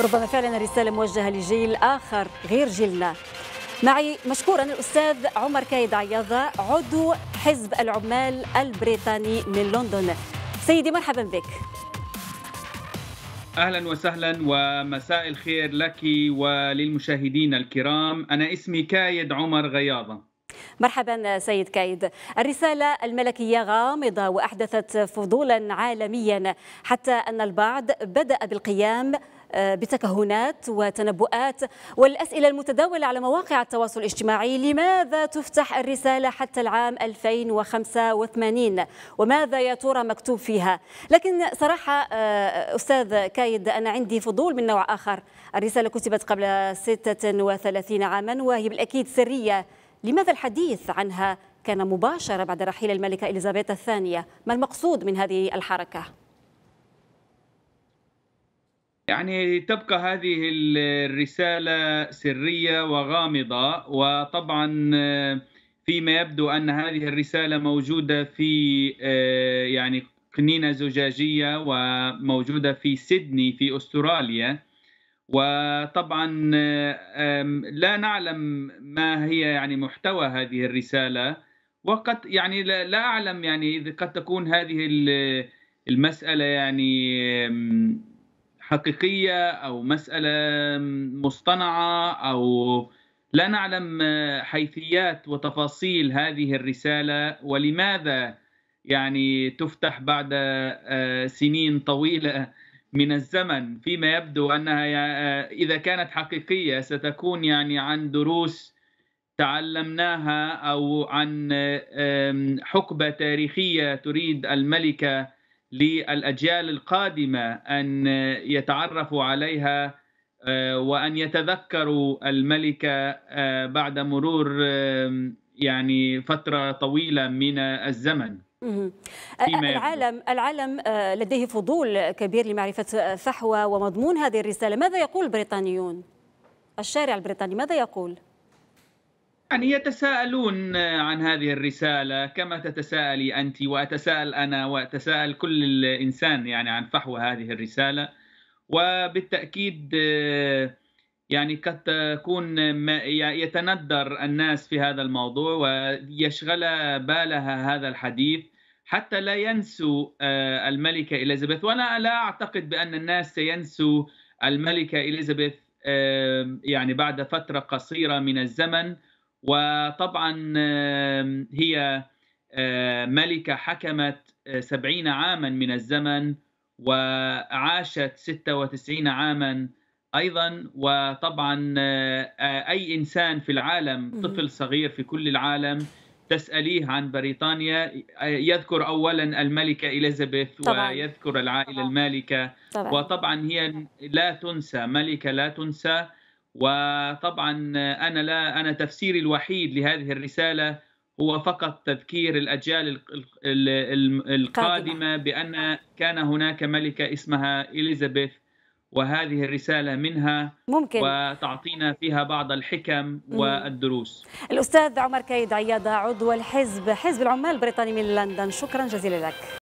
ربما فعلا رسالة موجهة لجيل آخر غير جيلنا معي مشكورا الأستاذ عمر كايد عياضة عضو حزب العمال البريطاني من لندن سيدي مرحبا بك اهلا وسهلا ومساء الخير لك وللمشاهدين الكرام انا اسمي كايد عمر غياضه مرحبا سيد كايد الرسالة الملكية غامضة وأحدثت فضولا عالميا حتى أن البعض بدأ بالقيام بتكهنات وتنبؤات والأسئلة المتداولة على مواقع التواصل الاجتماعي لماذا تفتح الرسالة حتى العام 2085 وماذا يا ترى مكتوب فيها لكن صراحة آه، أستاذ كايد أنا عندي فضول من نوع آخر الرسالة كتبت قبل 36 عاما وهي بالأكيد سرية لماذا الحديث عنها كان مباشرة بعد رحيل الملكة إليزابيث الثانية ما المقصود من هذه الحركة؟ يعني تبقى هذه الرسالة سرية وغامضة وطبعا آه، فيما يبدو أن هذه الرسالة موجودة في آه، يعني قنينة زجاجية وموجودة في سيدني في أستراليا وطبعا آه، لا نعلم ما هي يعني محتوى هذه الرسالة وقد يعني لا أعلم يعني إذا قد تكون هذه المسألة يعني حقيقيه او مساله مصطنعه او لا نعلم حيثيات وتفاصيل هذه الرساله ولماذا يعني تفتح بعد آه، سنين طويله من الزمن فيما يبدو انها آه، اذا كانت حقيقيه ستكون يعني عن دروس تعلمناها او عن حقبه تاريخيه تريد الملكه للاجيال القادمه ان يتعرفوا عليها آه، وان يتذكروا الملكه آه، بعد مرور يعني فتره طويله من الزمن العالم العالم آه، لديه فضول كبير لمعرفه فحوى ومضمون هذه الرساله ماذا يقول البريطانيون الشارع البريطاني ماذا يقول يعني يتساءلون عن هذه الرسالة كما تتساءلي أنت وأتساءل أنا وأتساءل كل الإنسان يعني عن فحوى هذه الرسالة وبالتأكيد يعني قد تكون يتندر الناس في هذا الموضوع ويشغل بالها هذا الحديث حتى لا ينسوا آه، الملكة إليزابيث وأنا لا أعتقد بأن الناس سينسوا الملكة إليزابيث آه، يعني بعد فترة قصيرة من الزمن وطبعا هي ملكة حكمت آه، سبعين عاما من الزمن وعاشت ستة وتسعين عاما أيضا وطبعا آه، آه، أي إنسان في العالم طفل صغير في كل العالم تسأليه عن بريطانيا يذكر أولا الملكة إليزابيث طبعاً. ويذكر العائلة طبعاً. المالكة طبعاً. وطبعا هي لا تنسى ملكة لا تنسى وطبعا انا لا انا تفسيري الوحيد لهذه الرساله هو فقط تذكير الاجيال القادمه بان كان هناك ملكه اسمها اليزابيث وهذه الرسالة منها ممكن وتعطينا فيها بعض الحكم والدروس الأستاذ عمر كيد عيادة عضو الحزب حزب العمال البريطاني من لندن شكرا جزيلا لك